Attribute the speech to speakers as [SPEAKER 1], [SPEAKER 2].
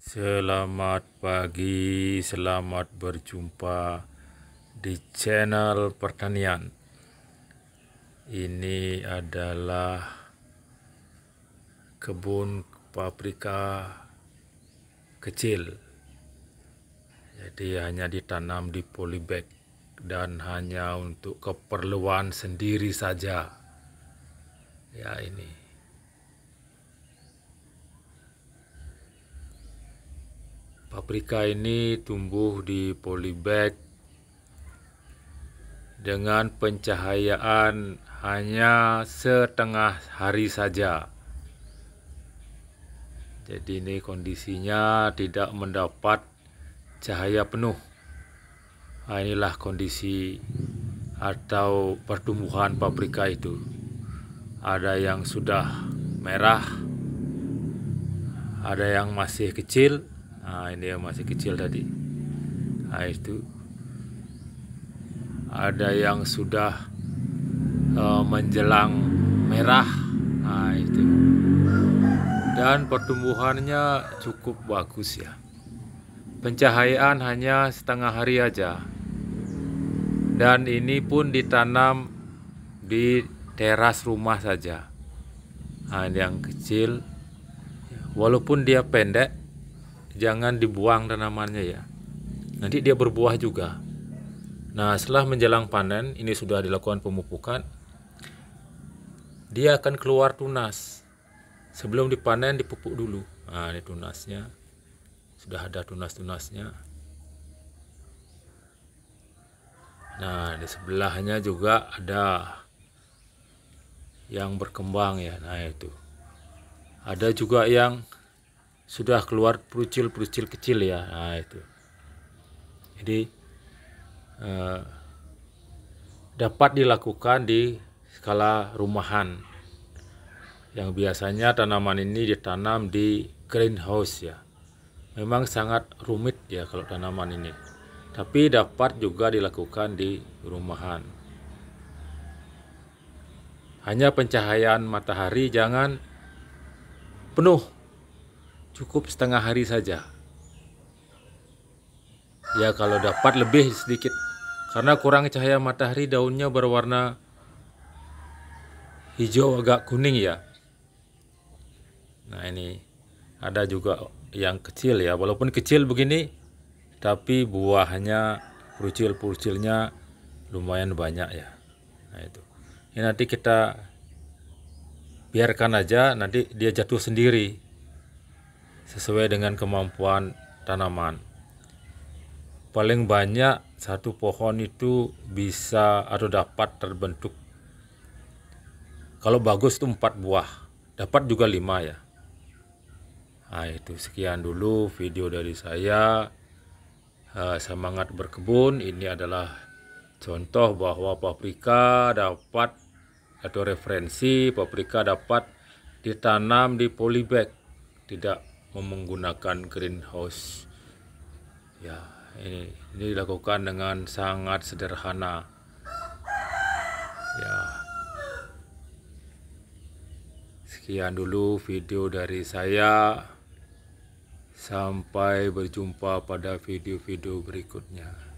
[SPEAKER 1] Selamat pagi, selamat berjumpa di channel pertanian. Ini adalah kebun paprika kecil. Jadi hanya ditanam di polybag dan hanya untuk keperluan sendiri saja. Ya ini. Paprika ini tumbuh di polybag dengan pencahayaan hanya setengah hari saja. Jadi ini kondisinya tidak mendapat cahaya penuh. Nah, inilah kondisi atau pertumbuhan paprika itu. Ada yang sudah merah, ada yang masih kecil, nah ini yang masih kecil tadi nah itu ada yang sudah uh, menjelang merah nah itu dan pertumbuhannya cukup bagus ya pencahayaan hanya setengah hari aja dan ini pun ditanam di teras rumah saja nah, yang kecil walaupun dia pendek jangan dibuang tanamannya ya. Nanti dia berbuah juga. Nah, setelah menjelang panen, ini sudah dilakukan pemupukan, dia akan keluar tunas. Sebelum dipanen, dipupuk dulu. Nah, ini tunasnya. Sudah ada tunas-tunasnya. Nah, di sebelahnya juga ada yang berkembang ya. Nah, itu. Ada juga yang sudah keluar perucil-perucil kecil ya nah, itu jadi eh, dapat dilakukan di skala rumahan yang biasanya tanaman ini ditanam di greenhouse ya memang sangat rumit ya kalau tanaman ini tapi dapat juga dilakukan di rumahan hanya pencahayaan matahari jangan penuh cukup setengah hari saja. Ya kalau dapat lebih sedikit karena kurang cahaya matahari daunnya berwarna hijau agak kuning ya. Nah ini ada juga yang kecil ya walaupun kecil begini tapi buahnya rucil purcilnya lumayan banyak ya. Nah itu. Ini nanti kita biarkan aja nanti dia jatuh sendiri sesuai dengan kemampuan tanaman. Paling banyak satu pohon itu bisa atau dapat terbentuk kalau bagus itu empat buah dapat juga lima ya nah itu sekian dulu video dari saya eh, semangat berkebun ini adalah contoh bahwa paprika dapat atau referensi paprika dapat ditanam di polybag tidak menggunakan greenhouse ya ini, ini dilakukan dengan sangat sederhana ya sekian dulu video dari saya sampai berjumpa pada video-video berikutnya